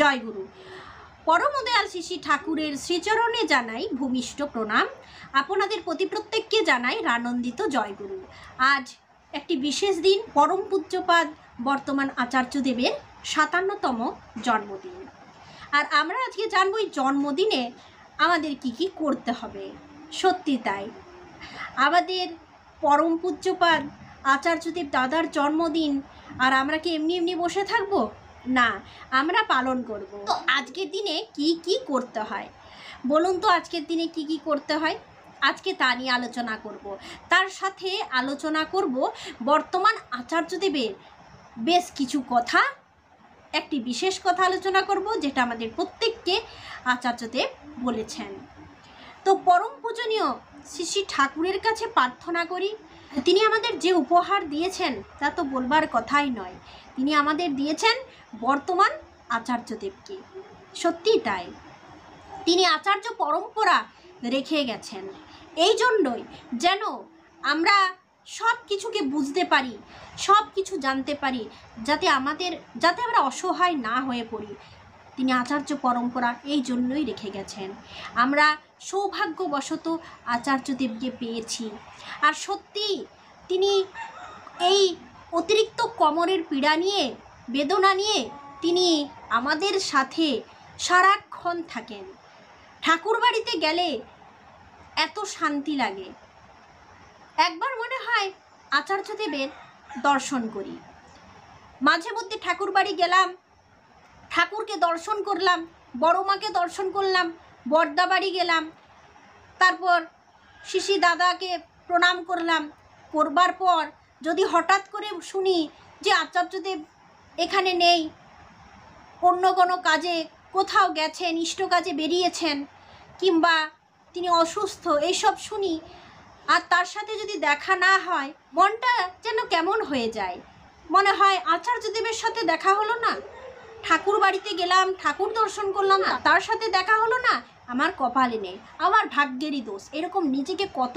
জয় গুরু পরমদয়াল শিশি ঠাকুরের শ্রীচরণে জানাই ভূমিষ্ঠ প্রণাম আপনাদের প্রতি প্রত্যেককে জানাই রানন্দিত জয়গুরু আজ একটি বিশেষ দিন পরম পূজ্যপাদ বর্তমান আচার্য দেবের সাতান্নতম জন্মদিন আর আমরা আজকে জানবো এই জন্মদিনে আমাদের কি কি করতে হবে সত্যি তাই আমাদের পরম পূজ্যপাদ আচার্যদেব দাদার জন্মদিন আর আমরা কি এমনি এমনি বসে থাকবো না আমরা পালন করব তো আজকের দিনে কি কি করতে হয় বলুন তো আজকের দিনে কি কি করতে হয় আজকে তা নিয়ে আলোচনা করব তার সাথে আলোচনা করব বর্তমান আচার্যদেবের বেশ কিছু কথা একটি বিশেষ কথা আলোচনা করব যেটা আমাদের প্রত্যেককে আচার্যদেব বলেছেন তো পরম পূজনীয় শ্রী শ্রী ঠাকুরের কাছে প্রার্থনা করি তিনি আমাদের যে উপহার দিয়েছেন তা তো বলবার কথাই নয় তিনি আমাদের দিয়েছেন বর্তমান আচার্যদেবকে সত্যি তাই তিনি আচার্য পরম্পরা রেখে গেছেন এই জন্যই যেন আমরা সব কিছুকে বুঝতে পারি সব কিছু জানতে পারি যাতে আমাদের যাতে আমরা অসহায় না হয়ে পড়ি তিনি আচার্য পরম্পরা এই জন্যই রেখে গেছেন আমরা সৌভাগ্যবশত আচার্যদেবকে পেয়েছি আর সত্যি তিনি এই অতিরিক্ত কমরের পীড়া নিয়ে বেদনা নিয়ে তিনি আমাদের সাথে সারাক্ষণ থাকেন ঠাকুর বাড়িতে গেলে এত শান্তি লাগে একবার মনে হয় আচার্যদেবের দর্শন করি মাঝে মধ্যে ঠাকুর বাড়ি গেলাম ঠাকুরকে দর্শন করলাম বড় মাকে দর্শন করলাম বর্দাবাড়ি গেলাম তারপর শিশি দাদাকে প্রণাম করলাম করবার পর যদি হঠাৎ করে শুনি যে আচার্যদেব এখানে নেই অন্য কোনো কাজে কোথাও গেছেন ইষ্ট কাজে বেরিয়েছেন কিংবা তিনি অসুস্থ এইসব শুনি আর তার সাথে যদি দেখা না হয় মনটা যেন কেমন হয়ে যায় মনে হয় আচার্যদেবের সাথে দেখা হলো না ঠাকুর বাড়িতে গেলাম ঠাকুর দর্শন করলাম না তার সাথে দেখা হলো না আমার কপালে নেই আমার ভাগ্যেরই দোষ এরকম নিজেকে কত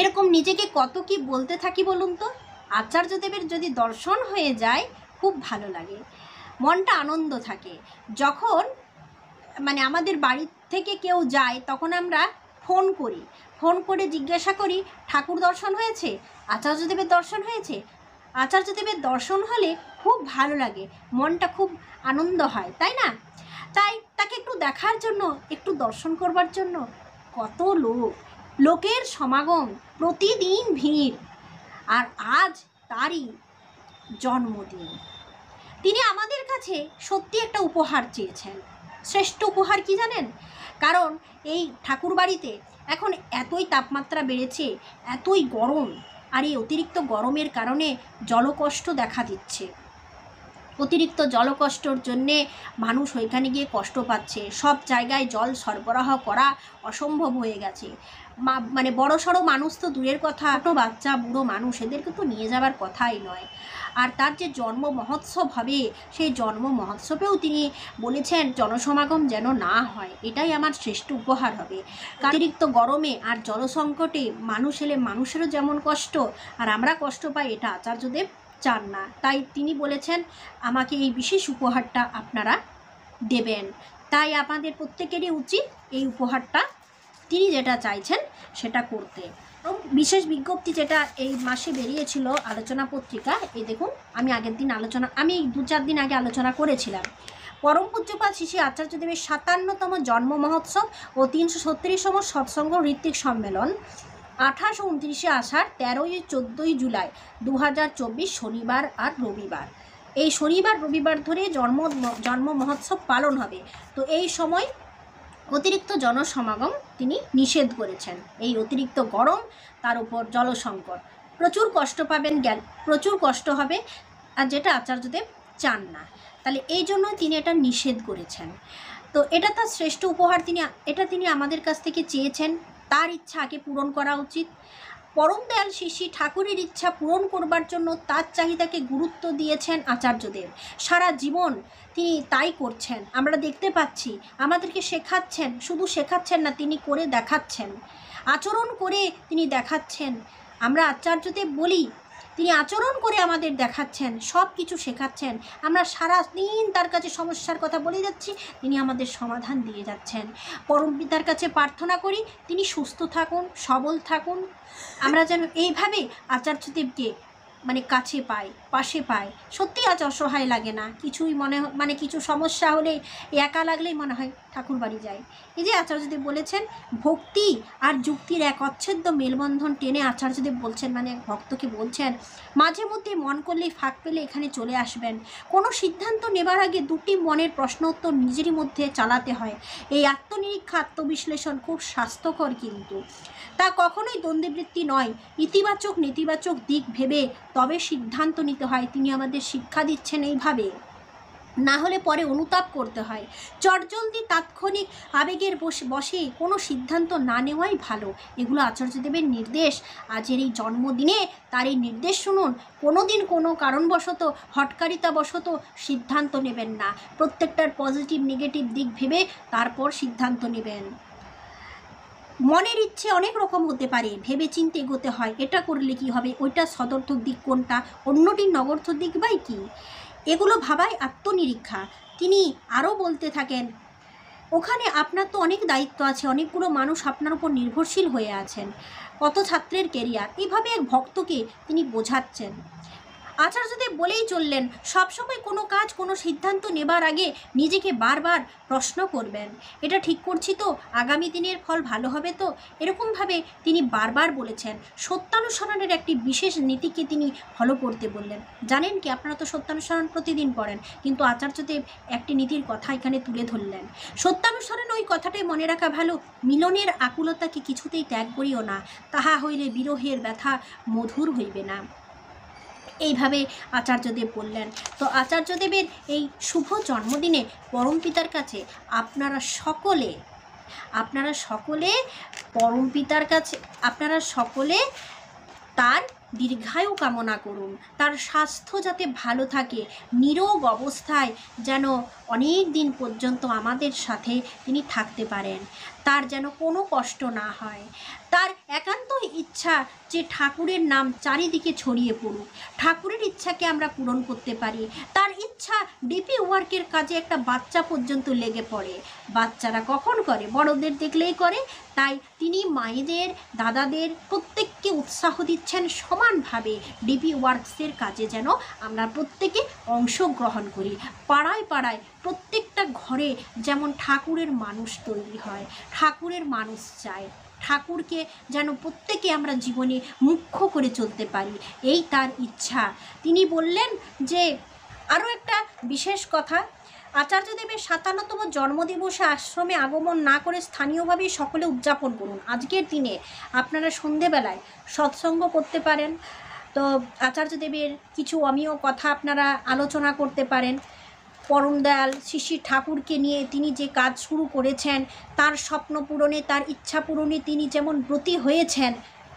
এরকম নিজেকে কত কি বলতে থাকি বলুন তো আচার্যদেবের যদি দর্শন হয়ে যায় খুব ভালো লাগে মনটা আনন্দ থাকে যখন মানে আমাদের বাড়ি থেকে কেউ যায় তখন আমরা ফোন করি ফোন করে জিজ্ঞাসা করি ঠাকুর দর্শন হয়েছে আচার্যদেবের দর্শন হয়েছে আচার্যদেবের দর্শন হলে খুব ভালো লাগে মনটা খুব আনন্দ হয় তাই না তাই তাকে একটু দেখার জন্য একটু দর্শন করবার জন্য কত লোক লোকের সমাগম প্রতিদিন ভিড় আর আজ তারই জন্মদিন তিনি আমাদের কাছে সত্যি একটা উপহার চেয়েছেন শ্রেষ্ঠ উপহার কি জানেন কারণ এই ঠাকুর বাড়িতে এখন এতই তাপমাত্রা বেড়েছে এতই গরম আর এই অতিরিক্ত গরমের কারণে জলকষ্ট দেখা দিচ্ছে অতিরিক্ত জলকষ্টর জন্যে মানুষ ওইখানে গিয়ে কষ্ট পাচ্ছে সব জায়গায় জল সরবরাহ করা অসম্ভব হয়ে গেছে মানে বড় সড়ো মানুষ তো দূরের কথা ছোটো বাচ্চা বুড়ো মানুষ এদেরকে তো নিয়ে যাওয়ার কথাই নয় আর তার যে জন্ম মহোৎসব হবে সেই জন্ম মহোৎসবেও তিনি বলেছেন জনসমাগম যেন না হয় এটাই আমার শ্রেষ্ঠ উপহার হবে অতিরিক্ত গরমে আর জলসংকটে মানুষ এলে মানুষেরও যেমন কষ্ট আর আমরা কষ্ট পাই এটা আচার্যদেব চান না তাই তিনি বলেছেন আমাকে এই বিশেষ উপহারটা আপনারা দেবেন তাই আপনাদের প্রত্যেকেরই উচিত এই উপহারটা তিনি যেটা চাইছেন সেটা করতে এবং বিশেষ বিজ্ঞপ্তি যেটা এই মাসে বেরিয়েছিল আলোচনা পত্রিকা এই দেখুন আমি আগের দিন আলোচনা আমি দু চার দিন আগে আলোচনা করেছিলাম পরম পূজ্যপাল শিশি দেবের সাতান্নতম জন্ম মহোৎসব ও তিনশো ছত্রিশতম সৎসঙ্গ ঋত্বিক সম্মেলন আঠাশ উনত্রিশে আষাঢ় তেরোই চোদ্দোই জুলাই দু শনিবার আর রবিবার এই শনিবার রবিবার ধরে জন্ম জন্ম মহোৎসব পালন হবে তো এই সময় অতিরিক্ত জনসমাগম তিনি নিষেধ করেছেন এই অতিরিক্ত গরম তার উপর জলসংকট প্রচুর কষ্ট পাবেন জ্ঞান প্রচুর কষ্ট হবে আর যেটা আচার্যদেব চান না তাহলে এই জন্য তিনি এটা নিষেধ করেছেন তো এটা তার শ্রেষ্ঠ উপহার তিনি এটা তিনি আমাদের কাছ থেকে চেয়েছেন তার ইচ্ছা আগে পূরণ করা উচিত পরম দয়াল শিশি ঠাকুরের ইচ্ছা পূরণ করবার জন্য তার চাহিদাকে গুরুত্ব দিয়েছেন আচার্যদেব সারা জীবন তিনি তাই করছেন আমরা দেখতে পাচ্ছি আমাদেরকে শেখাচ্ছেন শুধু শেখাচ্ছেন না তিনি করে দেখাচ্ছেন আচরণ করে তিনি দেখাচ্ছেন আমরা আচার্যদেব বলি তিনি আচরণ করে আমাদের দেখাচ্ছেন সব কিছু শেখাচ্ছেন আমরা সারা দিন তার কাছে সমস্যার কথা বলে যাচ্ছি তিনি আমাদের সমাধান দিয়ে যাচ্ছেন পরম পিতার কাছে প্রার্থনা করি তিনি সুস্থ থাকুন সবল থাকুন আমরা যেন এইভাবে আচার্যদেবকে মানে কাছে পায় পাশে পায় সত্যি আজ অসহায় লাগে না কিছুই মনে মানে কিছু সমস্যা হলে একা লাগলেই মনে হয় ঠাকুর বাড়ি যায় এই যে আচার্যদেব বলেছেন ভক্তি আর যুক্তির এক অচ্ছেদ্য মেলবন্ধন টেনে আচার্যদেব বলছেন মানে এক ভক্তকে বলছেন মাঝে মধ্যে মন করলেই ফাঁক পেলে এখানে চলে আসবেন কোনো সিদ্ধান্ত নেবার আগে দুটি মনের প্রশ্ন উত্তর নিজেরই মধ্যে চালাতে হয় এই আত্মনিরীক্ষা আত্মবিশ্লেষণ খুব স্বাস্থ্যকর কিন্তু তা কখনোই দ্বন্দ্ববৃত্তি নয় ইতিবাচক নেতিবাচক দিক ভেবে তবে সিদ্ধান্ত নিতে হয় তিনি আমাদের শিক্ষা দিচ্ছেন এইভাবে না হলে পরে অনুতাপ করতে হয় চটজলদি তাৎক্ষণিক আবেগের বসে কোনো সিদ্ধান্ত না নেওয়াই ভালো এগুলো আচার্যদেবের নির্দেশ আজের এই জন্মদিনে তার এই নির্দেশ শুনুন কোনো দিন কোনো কারণবশত হটকারিতাবশত সিদ্ধান্ত নেবেন না প্রত্যেকটার পজিটিভ নেগেটিভ দিক ভেবে তারপর সিদ্ধান্ত নেবেন মনের ইচ্ছে অনেক রকম হতে পারে ভেবে চিনতে এগোতে হয় এটা করলে কি হবে ওইটা সদর্থক দিক কোনটা অন্যটির নগর্থ দিক বাই কি এগুলো ভাবাই আত্মনিরীক্ষা তিনি আরও বলতে থাকেন ওখানে আপনার তো অনেক দায়িত্ব আছে অনেকগুলো মানুষ আপনার উপর নির্ভরশীল হয়ে আছেন কত ছাত্রের কেরিয়ার এইভাবে এক ভক্তকে তিনি বোঝাচ্ছেন আচার্যদেব বলেই চললেন সবসময় কোনো কাজ কোনো সিদ্ধান্ত নেবার আগে নিজেকে বারবার প্রশ্ন করবেন এটা ঠিক করছি তো আগামী দিনের ফল ভালো হবে তো এরকমভাবে তিনি বারবার বলেছেন সত্যানুসরণের একটি বিশেষ নীতিকে তিনি ফলো করতে বললেন জানেন কি আপনারা তো সত্যানুসরণ প্রতিদিন পড়েন কিন্তু আচার্যদেব একটি নীতির কথা এখানে তুলে ধরলেন সত্যানুসরণ ওই কথাটাই মনে রাখা ভালো মিলনের আকুলতাকে কিছুতেই ত্যাগ করিও না তাহা হইলে বিরহের ব্যথা মধুর হইবে না এইভাবে আচার্যদেব বললেন তো আচার্যদেবের এই শুভ জন্মদিনে পরম পিতার কাছে আপনারা সকলে আপনারা সকলে পরম পিতার কাছে আপনারা সকলে তার দীর্ঘায়ু কামনা করুন তার স্বাস্থ্য যাতে ভালো থাকে নিরোগ অবস্থায় যেন অনেক দিন পর্যন্ত আমাদের সাথে তিনি থাকতে পারেন তার যেন কোনো কষ্ট না হয় তার একান্ত ইচ্ছা যে ঠাকুরের নাম চারিদিকে ছড়িয়ে পড়ুক ঠাকুরের ইচ্ছাকে আমরা পূরণ করতে পারি তার আচ্ছা ডিপি ওয়ার্কের কাজে একটা বাচ্চা পর্যন্ত লেগে পড়ে বাচ্চারা কখন করে বড়দের দেখলেই করে তাই তিনি মায়েদের দাদাদের প্রত্যেককে উৎসাহ দিচ্ছেন সমানভাবে ডিপি ওয়ার্কসের কাজে যেন আমরা প্রত্যেকে অংশগ্রহণ করি পাড়ায় পাড়ায় প্রত্যেকটা ঘরে যেমন ঠাকুরের মানুষ তৈরি হয় ঠাকুরের মানুষ চায় ঠাকুরকে যেন প্রত্যেকে আমরা জীবনে মুখ্য করে চলতে পারি এই তার ইচ্ছা তিনি বললেন যে আরও একটা বিশেষ কথা আচার্যদেবের সাতান্নতম জন্মদিবসে আশ্রমে আগমন না করে স্থানীয়ভাবেই সকলে উদযাপন করুন আজকের দিনে আপনারা সন্ধেবেলায় সৎসঙ্গ করতে পারেন তো আচার্যদেবের কিছু অমীয় কথা আপনারা আলোচনা করতে পারেন পরম দয়াল শিশির ঠাকুরকে নিয়ে তিনি যে কাজ শুরু করেছেন তার স্বপ্ন পূরণে তার ইচ্ছা পূরণে তিনি যেমন ব্রতী হয়েছেন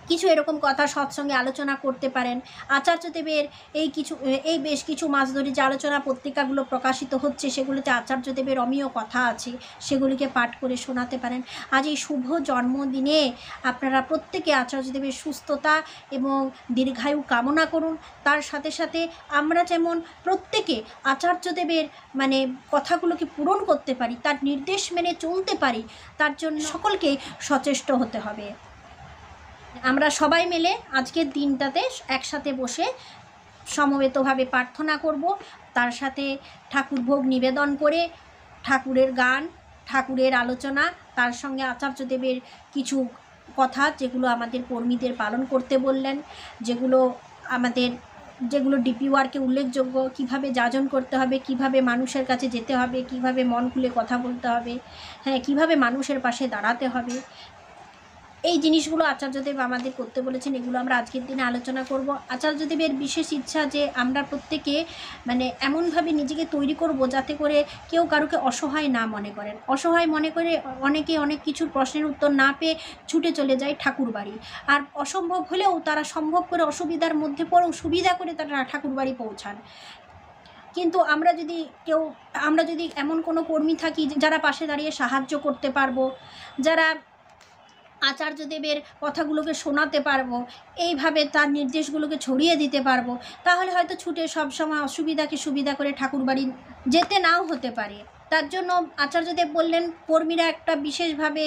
কিছু এরকম কথা সৎসঙ্গে আলোচনা করতে পারেন আচার্যদেবের এই কিছু এই বেশ কিছু মাস ধরে যে আলোচনা পত্রিকাগুলো প্রকাশিত হচ্ছে সেগুলোতে আচার্যদেবের অমীয় কথা আছে সেগুলিকে পাঠ করে শোনাতে পারেন আজ এই শুভ জন্মদিনে আপনারা প্রত্যেকে আচার্যদেবের সুস্থতা এবং দীর্ঘায়ু কামনা করুন তার সাথে সাথে আমরা যেমন প্রত্যেকে আচার্যদেবের মানে কথাগুলোকে পূরণ করতে পারি তার নির্দেশ মেনে চলতে পারি তার জন্য সকলকে সচেষ্ট হতে হবে আমরা সবাই মিলে আজকের দিনটাতে একসাথে বসে সমবেতভাবে প্রার্থনা করব তার সাথে ঠাকুর ভোগ নিবেদন করে ঠাকুরের গান ঠাকুরের আলোচনা তার সঙ্গে আচার্যদেবের কিছু কথা যেগুলো আমাদের কর্মীদের পালন করতে বললেন যেগুলো আমাদের যেগুলো ডিপিওয়ারকে উল্লেখযোগ্য কিভাবে যাজন করতে হবে কিভাবে মানুষের কাছে যেতে হবে কিভাবে মন খুলে কথা বলতে হবে হ্যাঁ কিভাবে মানুষের পাশে দাঁড়াতে হবে এই জিনিসগুলো আচার্যদেব আমাদের করতে বলেছেন এগুলো আমরা আজকের দিনে আলোচনা করব আচার্যদেবের বিশেষ ইচ্ছা যে আমরা প্রত্যেকে মানে এমনভাবে নিজেকে তৈরি করব যাতে করে কেউ কারুকে অসহায় না মনে করেন অসহায় মনে করে অনেকে অনেক কিছুর প্রশ্নের উত্তর না পেয়ে ছুটে চলে যায় ঠাকুর বাড়ি আর অসম্ভব হলেও তারা সম্ভব করে অসুবিধার মধ্যে পড়েও সুবিধা করে তারা ঠাকুর বাড়ি পৌঁছান কিন্তু আমরা যদি কেউ আমরা যদি এমন কোনো কর্মী থাকি যারা পাশে দাঁড়িয়ে সাহায্য করতে পারবো যারা আচার্যদেবের কথাগুলোকে শোনাতে পারবো এইভাবে তার নির্দেশগুলোকে ছড়িয়ে দিতে পারবো তাহলে হয়তো ছুটে সবসময় অসুবিধাকে সুবিধা করে ঠাকুরবাড়ি যেতে নাও হতে পারে তার জন্য আচার্যদেব বললেন কর্মীরা একটা বিশেষভাবে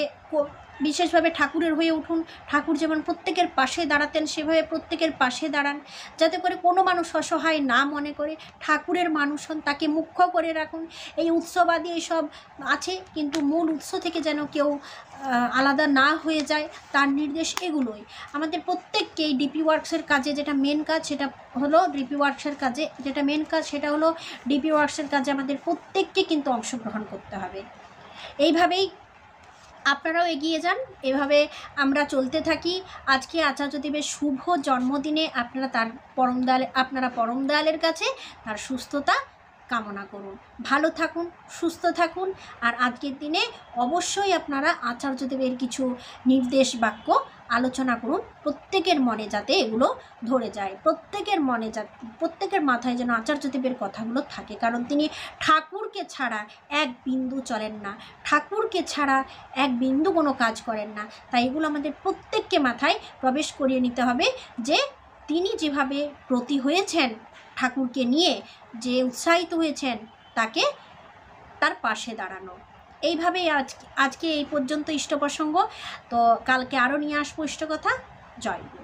বিশেষভাবে ঠাকুরের হয়ে উঠুন ঠাকুর যেমন প্রত্যেকের পাশে দাঁড়াতেন সেভাবে প্রত্যেকের পাশে দাঁড়ান যাতে করে কোনো মানুষ অসহায় না মনে করে ঠাকুরের মানুষ হন তাকে মুখ্য করে রাখুন এই উৎসবাদি এইসব আছে কিন্তু মূল উৎস থেকে যেন কেউ আলাদা না হয়ে যায় তার নির্দেশ এগুলোই আমাদের প্রত্যেককে এই ডিপি ওয়ার্কসের কাজে যেটা মেন কাজ সেটা হলো ডিপি ওয়ার্কসের কাজে যেটা মেন কাজ সেটা হলো ডিপি ওয়ার্কসের কাজে আমাদের প্রত্যেককে কিন্তু অংশগ্রহণ করতে হবে এইভাবেই আপনারাও এগিয়ে যান এভাবে আমরা চলতে থাকি আজকে আচার্য দেবের শুভ জন্মদিনে আপনারা তার পরমদয়াল আপনারা পরমদয়ালের কাছে তার সুস্থতা কামনা করুন ভালো থাকুন সুস্থ থাকুন আর আজকের দিনে অবশ্যই আপনারা আচার্য দেবের কিছু নির্দেশ বাক্য আলোচনা করুন প্রত্যেকের মনে যাতে এগুলো ধরে যায় প্রত্যেকের মনে যা প্রত্যেকের মাথায় যেন আচার্যদেবের কথাগুলো থাকে কারণ তিনি ঠাকুরকে ছাড়া এক বিন্দু চলেন না ঠাকুরকে ছাড়া এক বিন্দু কোনো কাজ করেন না তাই এগুলো আমাদের প্রত্যেককে মাথায় প্রবেশ করিয়ে নিতে হবে যে তিনি যেভাবে প্রতি হয়েছেন ঠাকুরকে নিয়ে যে উৎসাহিত হয়েছেন তাকে তার পাশে দাঁড়ানো এইভাবেই আজ আজকে এই পর্যন্ত ইষ্ট প্রসঙ্গ তো কালকে আরও নিয়ে আসবো কথা জয়